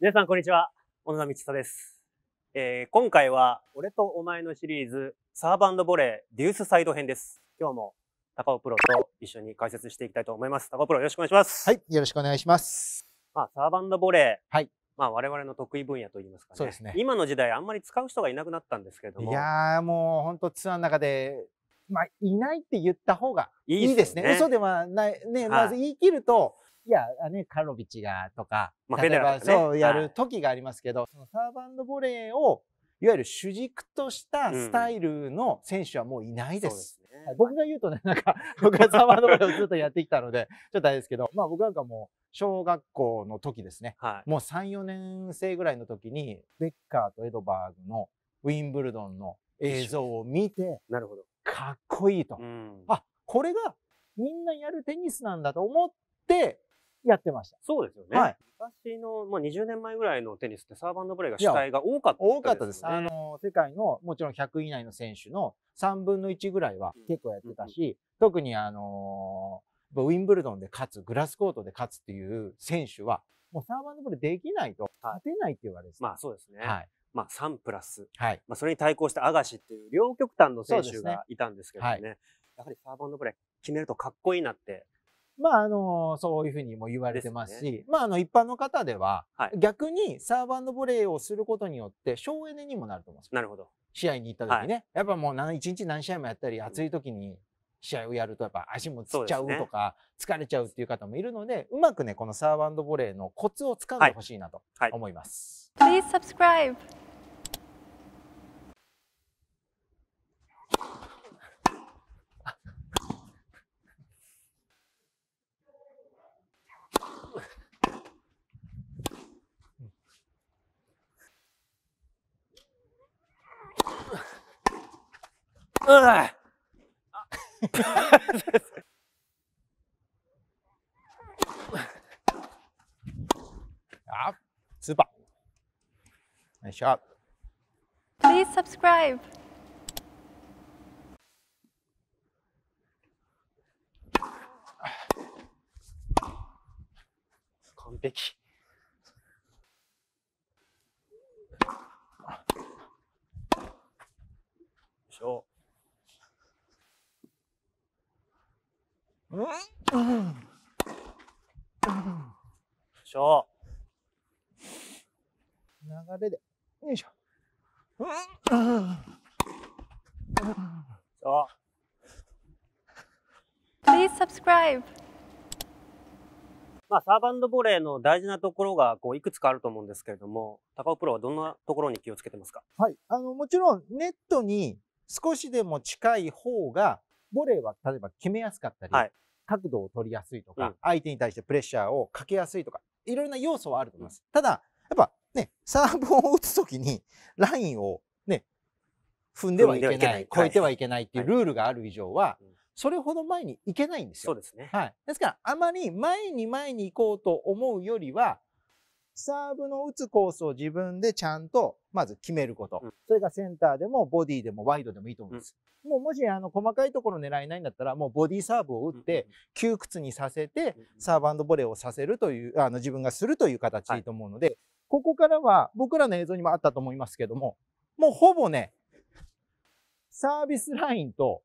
皆さん、こんにちは。小野田道人です、えー、今回は、俺とお前のシリーズ、サーバンドボレーデュースサイド編です。今日も、高尾プロと一緒に解説していきたいと思います。高尾プロ、よろしくお願いします。はい、よろしくお願いします。まあ、サーバンドボレー。はい。まあ、我々の得意分野といいますかね。そうですね。今の時代、あんまり使う人がいなくなったんですけれども。いやー、もう、本当ツアーの中で、まあ、いないって言った方がいいですね。いいすね嘘ではない、ね、まず言い切ると、はいいや、ね、カロビチがとか、まあ、例えば、ね、そうやる時がありますけど、サーバンドボレーをいわゆる主軸としたスタイルの選手はもういないです。うんですね、僕が言うとね、なんか、僕はサーバードボレーをずっとやってきたので、ちょっとあれですけど、まあ僕なんかもう、小学校の時ですね、はい、もう3、4年生ぐらいの時に、ベッカーとエドバーグのウィンブルドンの映像を見て、なるほど。かっこいいと。うん、あ、これがみんなやるテニスなんだと思って、やってました。そうですよね。はい、昔の、まあ、20年前ぐらいのテニスってサーバンドプレーが主体が多かった、ね、多かったです。あの、世界のもちろん100以内の選手の3分の1ぐらいは結構やってたし、うんうん特にあのウィンブルドンで勝つ、グラスコートで勝つっていう選手は、もうサーバンドプレーできないと勝てないって言われて、まあそうですね。はい。まあ、3プラス、はい、まあ、それに対抗したアガシっていう両極端の選手がいたんですけどね、ねはい、やはりサーバンドプレー決めるとかっこいいなってまあ、あの、そういうふうにも言われてますし、すね、まあ、あの、一般の方では、逆にサーバンドボレーをすることによって、省エネにもなると思うんですなるほど。試合に行った時にね、はい、やっぱもう何、一日何試合もやったり、暑い時に試合をやると、やっぱ足もつっちゃうとか、疲れちゃうっていう方もいるので、うまくね、このサーバドボレーのコツをつかんでほしいなと思います。はいはい、Please subscribe! あ super. Nice shot. Please subscribe. Konpeki. Sure. しょ流れでよいしょう Please subscribe まあ、サーバンドボレーの大事なところが、こう、いくつかあると思うんですけれども、高尾プロはどんなところに気をつけてますかはい。あの、もちろん、ネットに少しでも近い方が、ボレーは、例えば決めやすかったり、はい、角度を取りやすいとか、うん、相手に対してプレッシャーをかけやすいとか、いろいろな要素はあると思います。ただ、やっぱね、サーブを打つときに、ラインをね、踏んではいけない、ない超えてはいけないっていうルールがある以上は、はい、それほど前に行けないんですよ。そうですね。はい。ですから、あまり前に前に行こうと思うよりは、サーブの打つコースを自分でちゃんとまず決めること、うん、それがセンターでもボディでもワイドでもいいと思うんです、うん、もうもしあの細かいところ狙えないんだったらもうボディサーブを打って窮屈にさせてサーブボレーをさせるというあの自分がするという形と思うので、はい、ここからは僕らの映像にもあったと思いますけどももうほぼねサービスラインと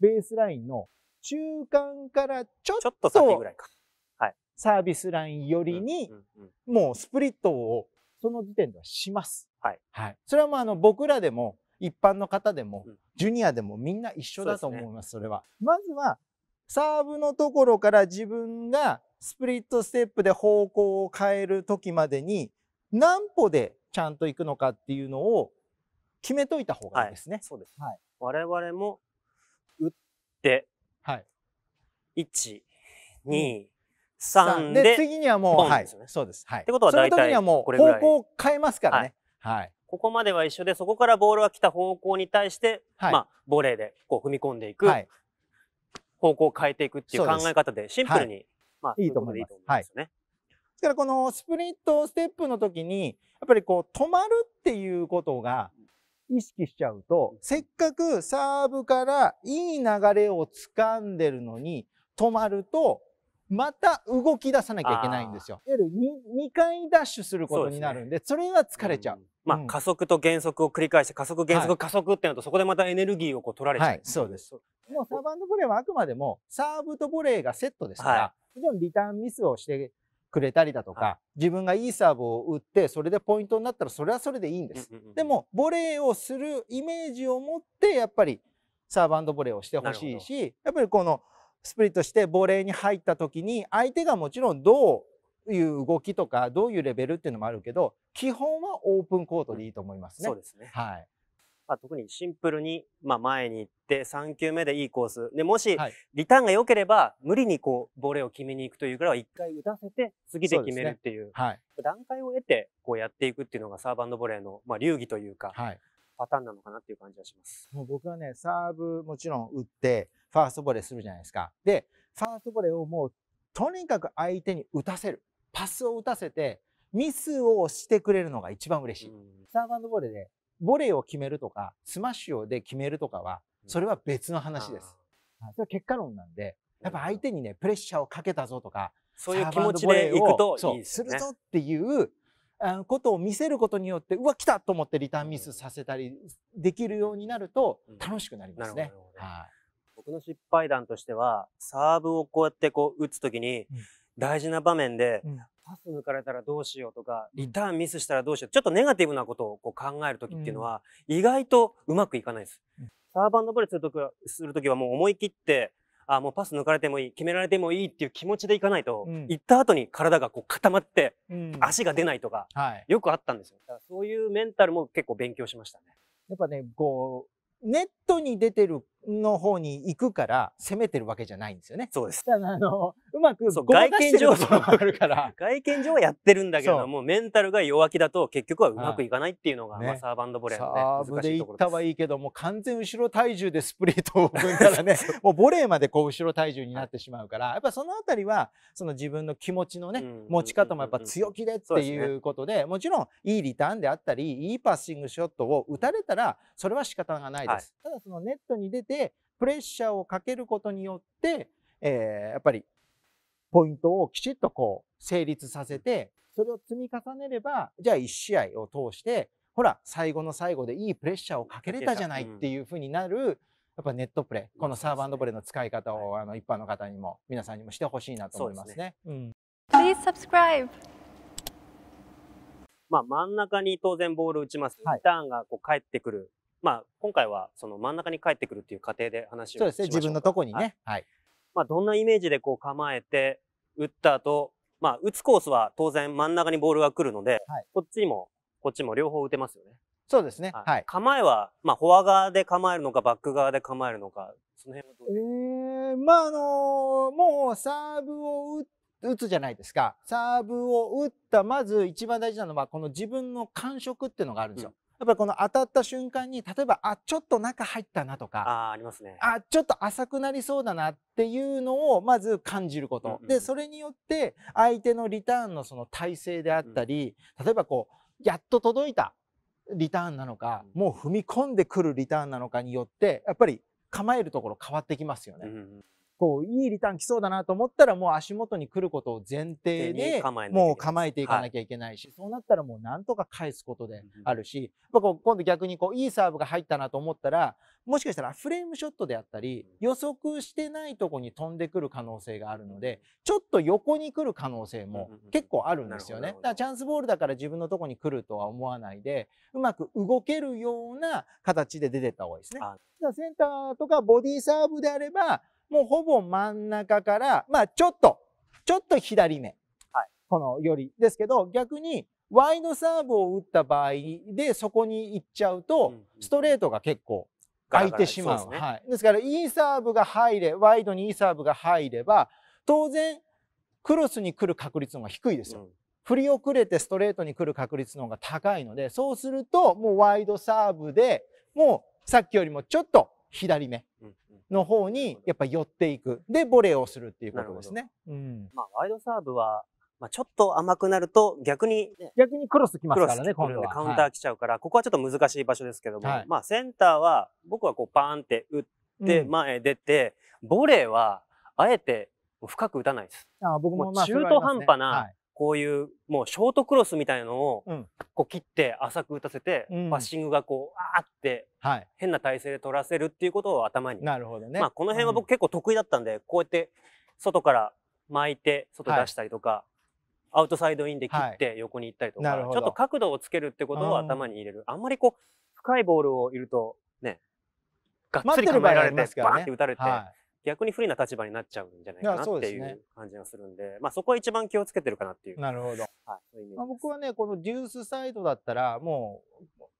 ベースラインの中間からちょっと先ぐらいかサービスラインよりに、もうスプリットをその時点ではします。はい。はい。それはまあ、あの、僕らでも、一般の方でも、ジュニアでもみんな一緒だと思います、それは。まずは、サーブのところから自分がスプリットステップで方向を変える時までに、何歩でちゃんと行くのかっていうのを決めといた方がいいですね。はい、そうです。はい、我々も、打って、はい。1、2、3で次にはもう、そうです、はい、ってことは大体時にはもう方向を変えますからね、はい、ここまでは一緒でそこからボールが来た方向に対して、まあボレーでこう踏み込んでいく、方向を変えていくっていう考え方でシンプルに、い、いいと思います。いね、ですからこのスプリットステップの時にやっぱりこう止まるっていうことが意識しちゃうと、せっかくサーブからいい流れを掴んでるのに止まるとまた動き出さなきゃいけないんですよ。いわゆる 2, 2回ダッシュすることになるんで、そ、ね,、れは疲れちゃう。うんまあ、加速と減速を繰り返して加速減速、加速ってのとそこでまたエネルギーをこう取られちゃう、はい、そうですもうサーバンドボレーはあくまでもサーブとボレーがセットですから、もちろんリターンミスをしてくれたりだとか、自分がいいサーブを打ってそれでポイントになったらそれはそれでいいんです、でもボレーをするイメージを持ってやっぱりサーバンドボレーをしてほしいしやっぱりこのスプリットしてボレーに入った時に相手がもちろんどういう動きとかどういうレベルっていうのもあるけど基本はオープンコートでいいと思いますね。そうですね、はいまあ、特にシンプルに、まあ、前に行って3球目でいいコースでもしリターンが良ければ無理にこうボレーを決めに行くというぐらいは1回打たせて次で決めるっていう、ねはい、段階を得てこうやっていくっていうのがサーバンドボレーの、まあ、流儀というか、はい、パターンなのかなっていう感じはします。もう僕はね、サーブもちろん打って、ファーストボレーするじゃないですか。で、ファーストボレーをもう、とにかく相手に打たせる。パスを打たせて、ミスをしてくれるのが一番嬉しい。サーバーボレーで、ボレーを決めるとか、スマッシュで決めるとかは、それは別の話です。それは結果論なんで、やっぱ相手にね、プレッシャーをかけたぞとか、そういう気持ちでいくといいです、ね、するぞっていうことを見せることによってうわ来たと思ってリターンミスさせたりできるようになると楽しくなりますね。うん、は僕の失敗談としてはサーブをこうやってこう打つ時に大事な場面で、パス抜かれたらどうしようとかリターンミスしたらどうしようちょっとネガティブなことをこう考える時っていうのは、意外とうまくいかないです。サーバーのボレーするときはもう思い切ってあもうパス抜かれてもいい決められてもいいっていう気持ちでいかないと、うん、行った後に体がこう固まって、うん、足が出ないとか、はい、よくあったんですよだからそういうメンタルも結構勉強しましたねやっぱねこうネットに出てるの方に行くから攻めてるわけじゃないんですよねそうですあのうまく外見上はあるから。外見上はやってるんだけども、メンタルが弱気だと結局はうまくいかないっていうのが、はまあ、サーバンドボレーのね、難しいところです。サーブでいったはいいけども、完全後ろ体重でスプリットを踏んだらね、もうボレーまでこう後ろ体重になってしまうから、やっぱそのあたりは、その自分の気持ちのね、持ち方もやっぱ強気でっていうことで、もちろんいいリターンであったり、いいパッシングショットを打たれたら、それは仕方がないです。はい、ただそのネットに出て、プレッシャーをかけることによって、えー、やっぱりポイントをきちっとこう成立させて、それを積み重ねれば、じゃあ1試合を通して、ほら、最後の最後でいいプレッシャーをかけれたじゃないっていうふうになる、やっぱネットプレイ、このサーバドプレイの使い方を、あの一般の方にも皆さんにもしてほしいなと思いますね。Please subscribe! まあ、真ん中に当然ボール打ちます。はい、ターンがこう返ってくる。まあ、今回はその真ん中に返ってくるっていう過程で話をそうですね、自分のとこにね。はい、はいまあ、どんなイメージでこう構えて、打った後、まあ、打つコースは当然真ん中にボールが来るので、はい、こっちも、こっちも両方打てますよね。そうですね。はい。構えは、まあ、フォア側で構えるのか、バック側で構えるのか、その辺はどうですかえー、まあ、あのー、もうサーブを打って、打つじゃないですか。サーブを打った、まず一番大事なのは、この自分の感触っていうのがあるんですよ。やっぱりこの当たった瞬間に例えばあちょっと中入ったなとかあありますねあちょっと浅くなりそうだなっていうのをまず感じること、うんうん、でそれによって相手のリターンのその体勢であったり、うん、例えばこうやっと届いたリターンなのか、うん、もう踏み込んでくるリターンなのかによってやっぱり構えるところ変わってきますよね。うんうんこう、いいリターン来そうだなと思ったら、もう足元に来ることを前提で、もう構えていかなきゃいけないし、そうなったらもうなんとか返すことであるし、あ、こう、今度逆にこう、いいサーブが入ったなと思ったら、もしかしたらフレームショットであったり、予測してないとこに飛んでくる可能性があるので、ちょっと横に来る可能性も結構あるんですよね。だからチャンスボールだから自分のとこに来るとは思わないで、うまく動けるような形で出てった方がいいですね。センターとかボディサーブであれば、もうほぼ真ん中から、まあちょっと、ちょっと左目。はい、このより。ですけど、逆に、ワイドサーブを打った場合で、そこに行っちゃうと、ストレートが結構空いてしまう。ですはい。ですから、いいサーブが入れ、ワイドにいいサーブが入れば、当然、クロスに来る確率の方が低いですよ。振り遅れてストレートに来る確率の方が高いので、そうするともうワイドサーブでもうさっきよりもちょっと左目、の方にやっぱ寄っていく。で、ボレーをするっていうことですね。うん、まあ、ワイドサーブは、まあ、ちょっと甘くなると逆に、ね、逆にクロスきますからね、今度は。カウンター来ちゃうから、はい、ここはちょっと難しい場所ですけども、はい、まあ、センターは僕はこうパーンって打って前へ出て、うん、ボレーはあえて深く打たないです。あ僕も、まあ、中途半端なこういうもうショートクロスみたいのをこう切って浅く打たせて、うん、パッシングがこうあーって変な体勢で取らせるっていうことを頭になるほどね、まあ、この辺は僕結構得意だったんで、こうやって外から巻いて外出したりとか、はい、アウトサイドインで切って横に行ったりとか、はい、ちょっと角度をつけるってことを頭に入れる、あんまりこう深いボールをいるとねがっつり構えられて、ね、バーって打たれて、はい逆に不利な立場になっちゃうんじゃないかなっていう感じがするんで、まあそこは一番気をつけてるかなっていう。なるほど。はい、まあ、僕はね、このデュースサイドだったら、も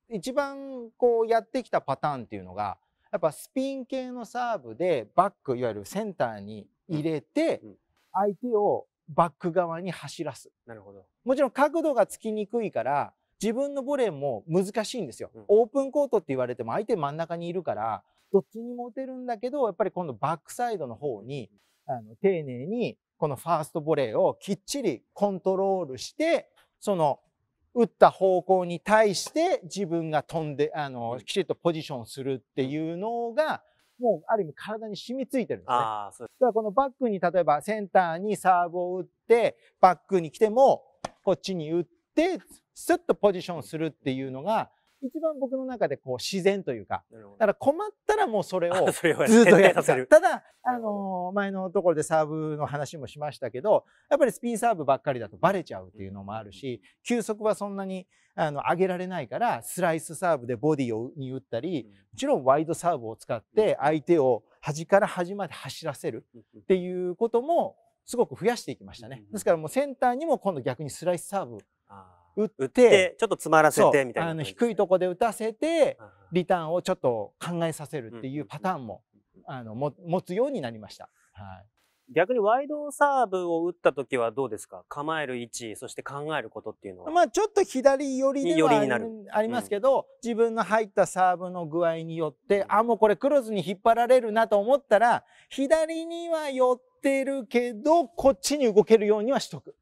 う一番こうやってきたパターンっていうのが、やっぱスピン系のサーブでバック、いわゆるセンターに入れて、相手をバック側に走らす。なるほど。もちろん角度がつきにくいから、自分のボレーも難しいんですよ、オープンコートって言われても相手真ん中にいるから、どっちにも打てるんだけど、やっぱり今度バックサイドの方に、あの、丁寧に、このファーストボレーをきっちりコントロールして、その、打った方向に対して自分が飛んで、あの、きちっとポジションするっていうのが、もうある意味体に染みついてるんですね。すだからこのバックに例えばセンターにサーブを打って、バックに来ても、こっちに打って、スッとポジションするっていうのが、一番僕の中でこう自然というか、だから困ったらもうそれをずっとやってた。ただ、あのー、前のところでサーブの話もしましたけど、やっぱりスピンサーブばっかりだとバレちゃうっていうのもあるし、球速はそんなにあの上げられないから、スライスサーブでボディをに打ったり、もちろんワイドサーブを使って相手を端から端まで走らせるっていうこともすごく増やしていきましたね。ですからもうセンターにも今度逆にスライスサーブ打ってちょっと詰まらせてみたいな低いとこで打たせてリターンをちょっと考えさせるっていうパターンも、あの持つようになりました、はい、逆にワイドサーブを打った時はどうですか構える位置そして考えることっていうのはまあちょっと左寄りではありますけど、うん、自分の入ったサーブの具合によって、うん、あもうこれクロスに引っ張られるなと思ったら左には寄ってるけどこっちに動けるようにはしとく。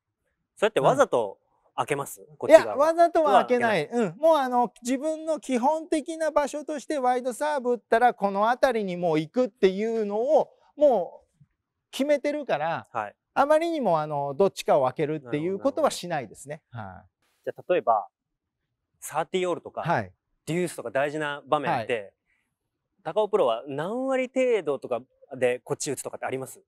そうやってわざと、うん開けますこっち側わざとは開けないうん、もうあの自分の基本的な場所としてワイドサーブ打ったらこの辺りにもう行くっていうのをもう決めてるから、はい、あまりにもあのどっちかを開けるっていうことはしないですね。はい、じゃあ例えば30オールとか、はい、デュースとか大事な場面って、はい、高尾プロは何割程度とかでこっち打つとかってあります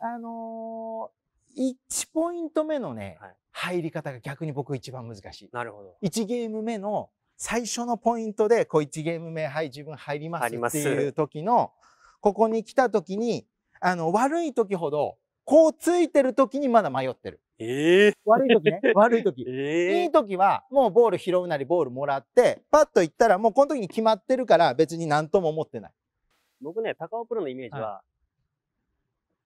あのー、1ポイント目のね、はい、入り方が逆に僕一番難しい。なるほど。1ゲーム目の最初のポイントで、こう1ゲーム目、はい、自分入りますっていう時の、ここに来た時に、あの、悪い時ほど、こうついてる時にまだ迷ってる。ええー、悪い時ね。悪い時。えー、いい時は、もうボール拾うなりボールもらって、パッと行ったらもうこの時に決まってるから別に何とも思ってない。僕ね、高尾プロのイメージは、は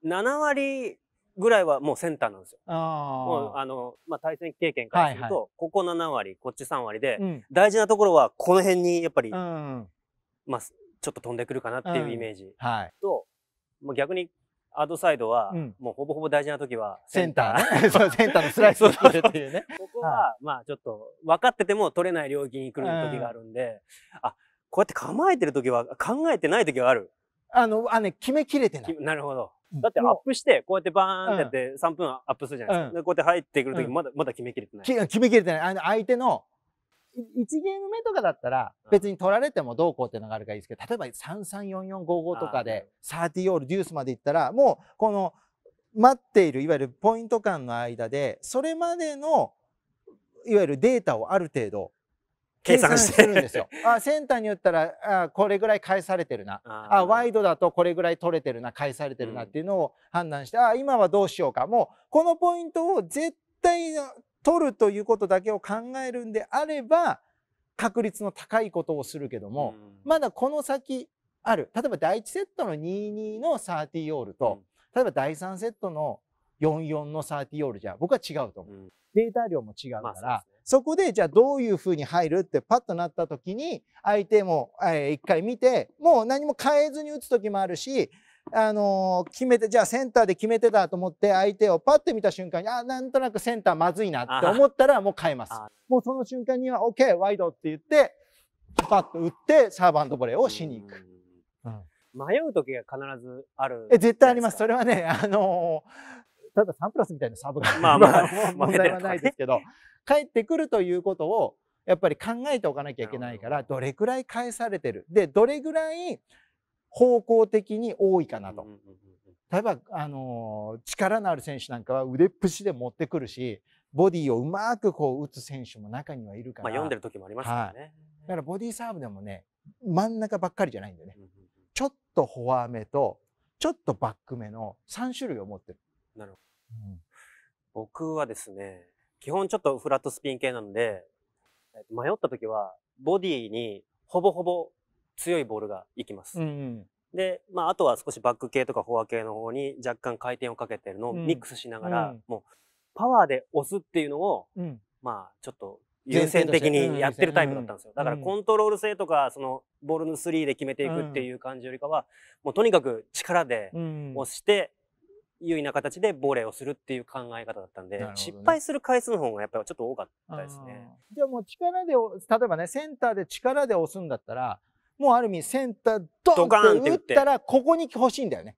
い、7割ぐらいはもうセンターなんですよ。もうあの、まあ、対戦経験からすると、はいはい、ここ7割、こっち3割で、うん、大事なところはこの辺にやっぱり、うん、まあ、ちょっと飛んでくるかなっていうイメージうんはい、まあ、逆にアドサイドは、もうほぼほぼ大事な時はセンター。そう、センターのスライスを取るっていうね。こ こは、まあちょっと分かってても取れない領域に来る時があるんで、あ、こうやって構えてる時は考えてない時はある。あの、あね、決めきれてない。なるほど。だってアップして、こうやってバーンってやって、3分アップするじゃないですか。うん、こうやって入ってくるとき、まだ、まだ決めきれてない。決めきれてない。あの、相手の、1ゲーム目とかだったら別に取られてもどうこうっていうのがあるからいいですけど例えば334455とかで30オールデュースまでいったらもうこの待っているいわゆるポイント間の間でそれまでのいわゆるデータをある程度計算してるんですよ。あセンターに打ったらあこれぐらい返されてるなあワイドだとこれぐらい取れてるな返されてるなっていうのを判断して、うん、あ今はどうしようかもうこのポイントを絶対取るということだけを考えるんであれば確率の高いことをするけども、うん、まだこの先ある例えば第1セットの22の30オールと、うん、例えば第3セットの44の30オールじゃ僕は違うと思う、データ量も違うから、まあそこでじゃあどういうふうに入るってパッとなった時に相手も一回見てもう何も変えずに打つ時もあるしあの決めてじゃあセンターで決めてたと思って相手をパッて見た瞬間にあなんとなくセンターまずいなって思ったらもう変えますもうその瞬間には OK ワイドって言ってパッと打ってサーバントボレーをしに行く。うん迷う時が必ずあるえ絶対ありますそれはねあのーただサンプラスみたいなサーブが、まあまあ、問題はないですけど、帰ってくるということを、やっぱり考えておかなきゃいけないから、どれくらい返されてる。で、どれぐらい方向的に多いかなと。例えば、あの力のある選手なんかは腕っぷしで持ってくるし、ボディをうまくこう打つ選手も中にはいるから。まあ、読んでる時もありますからね、はい。だからボディサーブでもね、真ん中ばっかりじゃないんだよね。ちょっとフォア目と、ちょっとバック目の3種類を持ってる。なるほど。うん、僕はですね、基本ちょっとフラットスピン系なので、迷った時は、ボディにほぼほぼ強いボールがいきます。うんで、まあ、あとは少しバック系とかフォア系の方に若干回転をかけてるのをミックスしながら、うん、もうパワーで押すっていうのを、うん、まあちょっと優先的にやってるタイプだったんですよ。だからコントロール性とか、そのボールのスリーで決めていくっていう感じよりかは、もうとにかく力で押して、優位な形でボレーをするっていう考え方だったんで、ね、失敗する回数の方がやっぱりちょっと多かったですね。じゃあもう力で、例えばね、センターで力で押すんだったら、もうある意味センタードンって打ったら、ここに欲しいんだよね。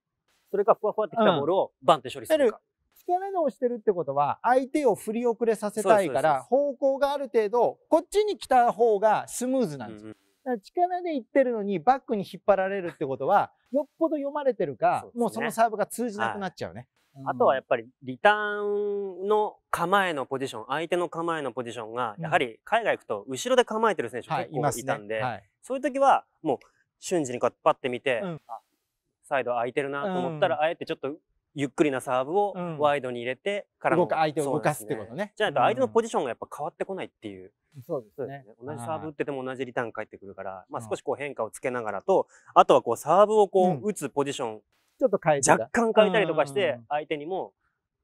それかふわふわってきたボールをバンって処理するか。うん、力で押してるってことは、相手を振り遅れさせたいから、方向がある程度、こっちに来た方がスムーズなんですよ。うんうん力でいってるのにバックに引っ張られるってことは、よっぽど読まれてるか、うね、もうそのサーブが通じなくなっちゃうね。はいうん、あとはやっぱりリターンの構えのポジション、相手の構えのポジションが、やはり海外行くと後ろで構えてる選手結構いたんで、はいねはい、そういう時はもう瞬時にこうってパッて見て、うん、サイド空いてるなと思ったら、あえてちょっとゆっくりなサーブをワイドに入れてからの、うん、相手を動かすってことね。ねじゃないと相手のポジションがやっぱ変わってこないっていう。そうですね。同じサーブ打ってても同じリターン返ってくるから、まあ少しこう変化をつけながらと、あとはこうサーブをこう打つポジション、ちょっと変え若干変えたりとかして、相手にも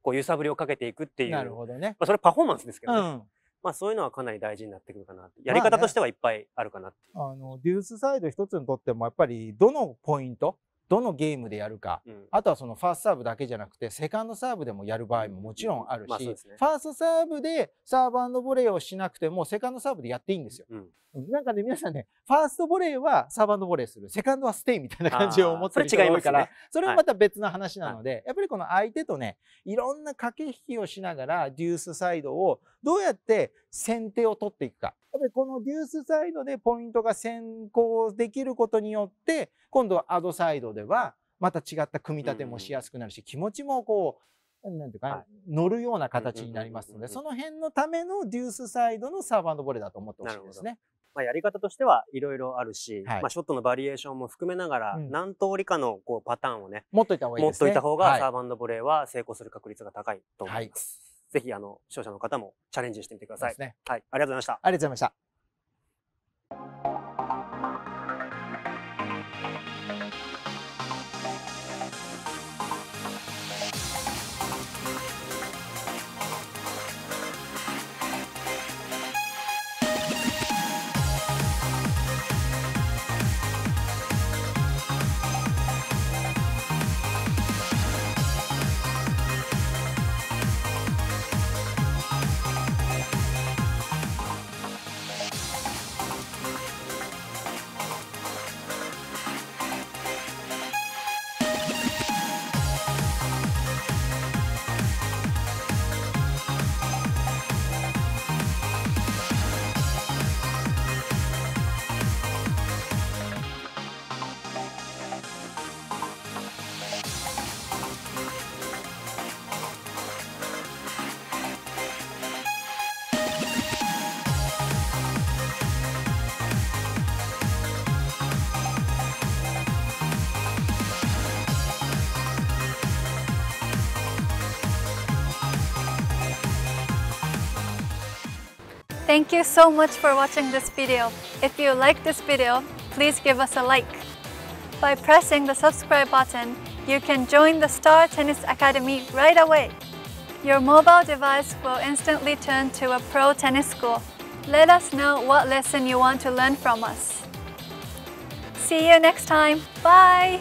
こう揺さぶりをかけていくっていう。なるほどね。まあそれパフォーマンスですけどね。まあそういうのはかなり大事になってくるかなやり方としてはいっぱいあるかなって、まあね、あのデュースサイド一つにとってもやっぱりどのポイントどのゲームでやるか、うん、あとはそのファーストサーブだけじゃなくてセカンドサーブでもやる場合ももちろんあるし、うんまあね、ファーストサーブでサーバーボレーをしなくてもセカンドサーブでやっていいんですよ、うん、なんかね皆さんねファーストボレーはサーバーボレーするセカンドはステイみたいな感じを思ってる人が多いから、ね、それはまた別の話なので、はい、やっぱりこの相手とねいろんな駆け引きをしながらデュースサイドをどうやって先手を取っていくかやっぱりこのデュースサイドでポイントが先行できることによって今度はアドサイドではまた違った組み立てもしやすくなるし、気持ちもこう、なていうか、乗るような形になりますので、その辺のためのデュースサイドのサーバーのボレーだと思ってほしいですね。まあ、やり方としてはいろいろあるし、はい、まあ、ショットのバリエーションも含めながら、何通りかのこうパターンをね、うん、持っといた方がいいですね。持っといた方が、サーバンドボレーは成功する確率が高いと思います。はい、ぜひ、あの、視聴者の方もチャレンジしてみてください。ね、はい、ありがとうございました。ありがとうございました。Thank you so much for watching this video. If you like this video, please give us a like. By pressing the subscribe button, you can join the Star Tennis Academy right away. Your mobile device will instantly turn to a pro tennis school. Let us know what lesson you want to learn from us. See you next time. Bye!